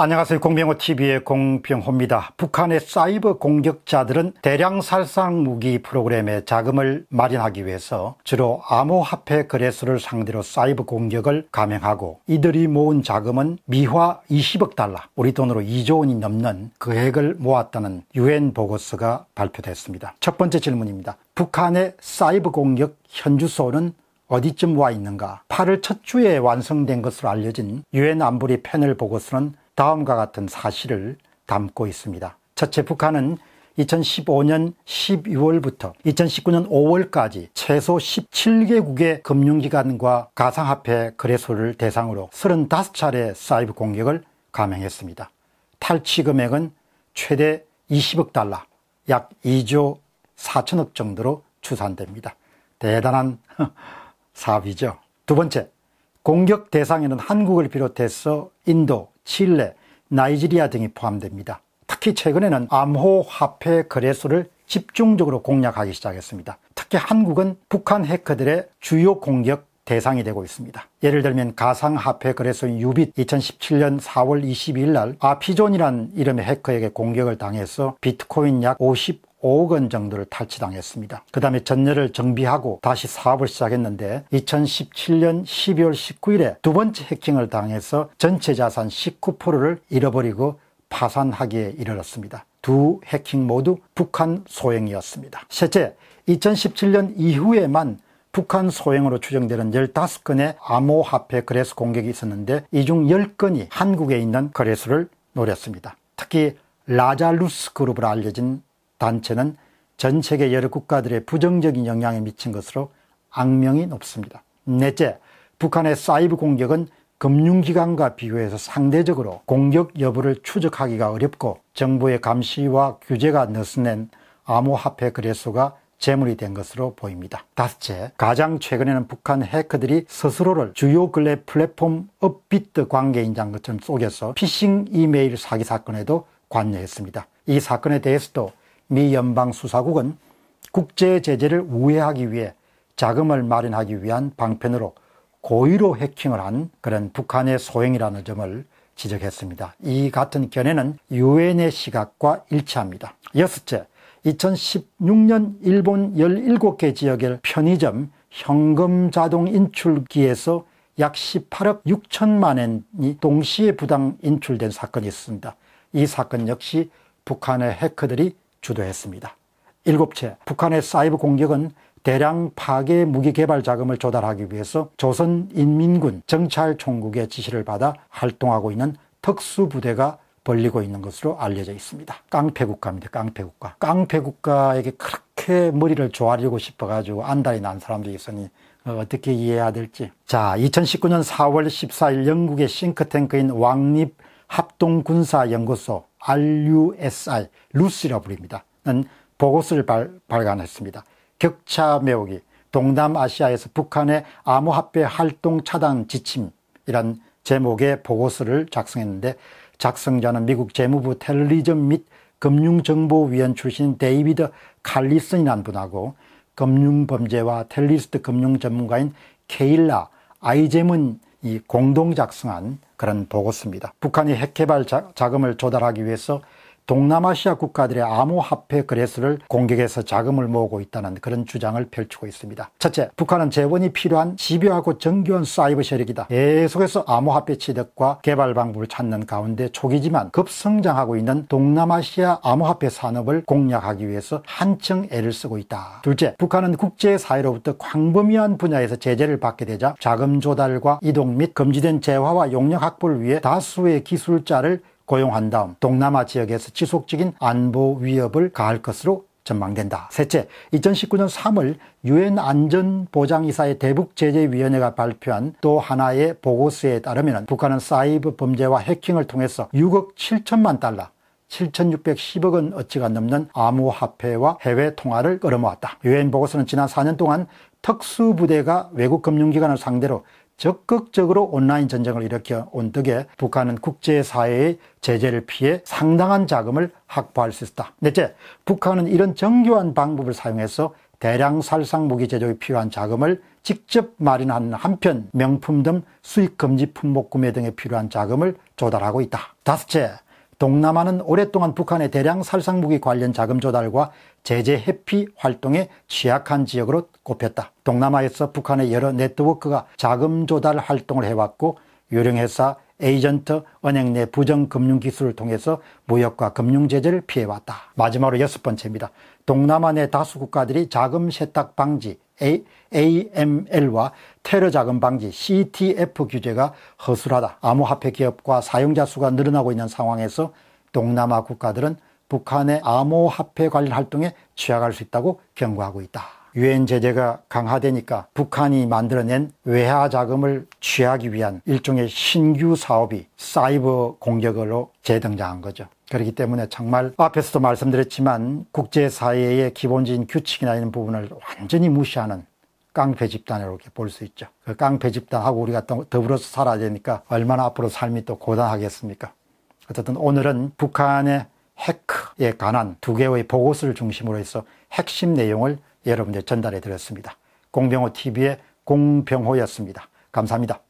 안녕하세요. 공병호TV의 공병호입니다. 북한의 사이버 공격자들은 대량 살상 무기 프로그램에 자금을 마련하기 위해서 주로 암호화폐 거래소를 상대로 사이버 공격을 감행하고 이들이 모은 자금은 미화 20억 달러, 우리 돈으로 2조 원이 넘는 그액을 모았다는 유엔 보고서가 발표됐습니다. 첫 번째 질문입니다. 북한의 사이버 공격 현주소는 어디쯤 와 있는가? 8월 첫 주에 완성된 것으로 알려진 유엔 안보리 패널 보고서는 다음과 같은 사실을 담고 있습니다. 첫째, 북한은 2015년 12월부터 2019년 5월까지 최소 17개국의 금융기관과 가상화폐 거래소를 대상으로 35차례 사이버 공격을 감행했습니다. 탈취 금액은 최대 20억 달러, 약 2조 4천억 정도로 추산됩니다. 대단한 사업이죠. 두 번째, 공격 대상에는 한국을 비롯해서 인도, 칠레, 나이지리아 등이 포함됩니다. 특히 최근에는 암호 화폐 거래소를 집중적으로 공략하기 시작했습니다. 특히 한국은 북한 해커들의 주요 공격 대상이 되고 있습니다. 예를 들면 가상화폐 거래소 유빗 2017년 4월 22일 날 아피존이란 이름의 해커에게 공격을 당해서 비트코인 약50 5억 원 정도를 탈취당했습니다. 그 다음에 전열을 정비하고 다시 사업을 시작했는데 2017년 12월 19일에 두 번째 해킹을 당해서 전체 자산 19%를 잃어버리고 파산하기에 이르렀습니다. 두 해킹 모두 북한 소행이었습니다. 셋째, 2017년 이후에만 북한 소행으로 추정되는 15건의 암호화폐 거래소 공격이 있었는데 이 중 10건이 한국에 있는 거래소를 노렸습니다. 특히 라자루스 그룹으로 알려진 단체는 전 세계 여러 국가들의 부정적인 영향에 미친 것으로 악명이 높습니다. 넷째, 북한의 사이버 공격은 금융기관과 비교해서 상대적으로 공격 여부를 추적하기가 어렵고 정부의 감시와 규제가 느슨한 암호화폐 거래소가 재물이 된 것으로 보입니다. 다섯째, 가장 최근에는 북한 해커들이 스스로를 주요 근래 플랫폼 업비트 관계인장 것처럼 속여서 피싱 이메일 사기 사건에도 관여했습니다. 이 사건에 대해서도 미 연방수사국은 국제제재를 우회하기 위해 자금을 마련하기 위한 방편으로 고의로 해킹을 한 그런 북한의 소행이라는 점을 지적했습니다. 이 같은 견해는 유엔의 시각과 일치합니다. 여섯째, 2016년 일본 17개 지역의 편의점 현금 자동 인출기에서 약 18억 6천만 엔이 동시에 부당 인출된 사건이 있습니다. 이 사건 역시 북한의 해커들이 주도했습니다. 일곱째, 북한의 사이버 공격은 대량 파괴 무기 개발 자금을 조달하기 위해서 조선인민군 정찰총국의 지시를 받아 활동하고 있는 특수부대가 벌리고 있는 것으로 알려져 있습니다. 깡패국가입니다. 깡패국가. 깡패국가에게 그렇게 머리를 조아리고 싶어가지고 안달이 난 사람들이 있으니 어, 어떻게 이해해야 될지. 자, 2019년 4월 14일 영국의 싱크탱크인 왕립 합동군사연구소 RUSI, 루스라 부릅니다. 보고서를 발, 간했습니다 격차 매우기, 동남아시아에서 북한의 암호화폐 활동 차단 지침이란 제목의 보고서를 작성했는데 작성자는 미국 재무부 텔리즘 및 금융정보위원 출신 데이비드 칼리슨이란 분하고 금융범죄와 텔리스트 금융 전문가인 케일라 아이제문이 공동 작성한 그런 보고서입니다. 북한이 핵개발 자금을 조달하기 위해서 동남아시아 국가들의 암호화폐 거래소를 공격해서 자금을 모으고 있다는 그런 주장을 펼치고 있습니다. 첫째, 북한은 재원이 필요한 집요하고 정교한 사이버 세력이다. 계속해서 암호화폐 취득과 개발 방법을 찾는 가운데 초기지만 급성장하고 있는 동남아시아 암호화폐 산업을 공략하기 위해서 한층 애를 쓰고 있다. 둘째, 북한은 국제사회로부터 광범위한 분야에서 제재를 받게 되자 자금 조달과 이동 및 금지된 재화와 용역 확보를 위해 다수의 기술자를 고용한 다음 동남아 지역에서 지속적인 안보 위협을 가할 것으로 전망된다. 셋째, 2019년 3월 유엔 안전보장이사의 대북제재위원회가 발표한 또 하나의 보고서에 따르면 북한은 사이버 범죄와 해킹을 통해서 6억 7천만 달러 7,610억 원 어치가 넘는 암호화폐와 해외 통화를 끌어모았다. 유엔 보고서는 지난 4년 동안 특수부대가 외국 금융기관을 상대로 적극적으로 온라인 전쟁을 일으켜 온 덕에 북한은 국제사회의 제재를 피해 상당한 자금을 확보할 수 있다. 넷째, 북한은 이런 정교한 방법을 사용해서 대량 살상 무기 제조에 필요한 자금을 직접 마련하는 한편 명품 등 수익 금지 품목 구매 등에 필요한 자금을 조달하고 있다. 다섯째, 동남아는 오랫동안 북한의 대량 살상무기 관련 자금 조달과 제재 회피 활동에 취약한 지역으로 꼽혔다. 동남아에서 북한의 여러 네트워크가 자금 조달 활동을 해왔고 유령회사 에이전트, 은행 내 부정금융기술을 통해서 무역과 금융제재를 피해왔다. 마지막으로 여섯 번째입니다. 동남아 내 다수 국가들이 자금 세탁 방지 A, m l 과 테러 자금 방지 CTF 규제가 허술하다. 암호화폐 기업과 사용자 수가 늘어나고 있는 상황에서 동남아 국가들은 북한의 암호화폐 관련 활동에 취약할 수 있다고 경고하고 있다. 유엔 제재가 강화되니까 북한이 만들어낸 외화 자금을 취하기 위한 일종의 신규 사업이 사이버 공격으로 재등장한 거죠. 그렇기 때문에 정말 앞에서도 말씀드렸지만 국제사회의 기본적인 규칙이나 이런 부분을 완전히 무시하는 깡패 집단이라고 볼 수 있죠. 그 깡패 집단하고 우리가 더불어서 살아야 되니까 얼마나 앞으로 삶이 또 고단하겠습니까? 어쨌든 오늘은 북한의 해크에 관한 두 개의 보고서를 중심으로 해서 핵심 내용을 여러분께 전달해 드렸습니다. 공병호 TV의 공병호였습니다. 감사합니다.